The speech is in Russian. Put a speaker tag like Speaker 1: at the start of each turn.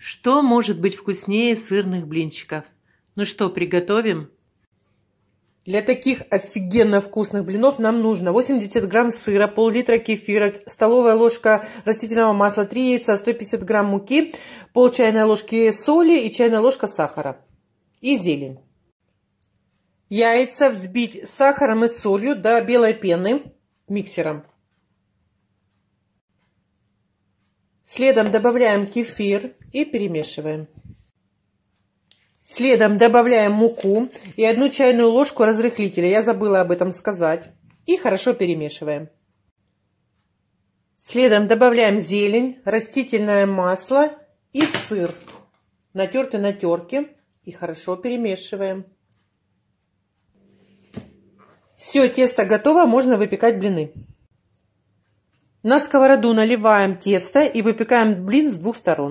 Speaker 1: Что может быть вкуснее сырных блинчиков? Ну что, приготовим?
Speaker 2: Для таких офигенно вкусных блинов нам нужно 80 грамм сыра, пол-литра кефира, столовая ложка растительного масла, 3 яйца, 150 грамм муки, пол чайной ложки соли и чайная ложка сахара. И зелень. Яйца взбить с сахаром и солью до белой пены миксером. Следом добавляем кефир и перемешиваем. Следом добавляем муку и одну чайную ложку разрыхлителя. Я забыла об этом сказать. И хорошо перемешиваем. Следом добавляем зелень, растительное масло и сыр. Натертый на терке. И хорошо перемешиваем. Все, тесто готово, можно выпекать блины. На сковороду наливаем тесто и выпекаем блин с двух сторон.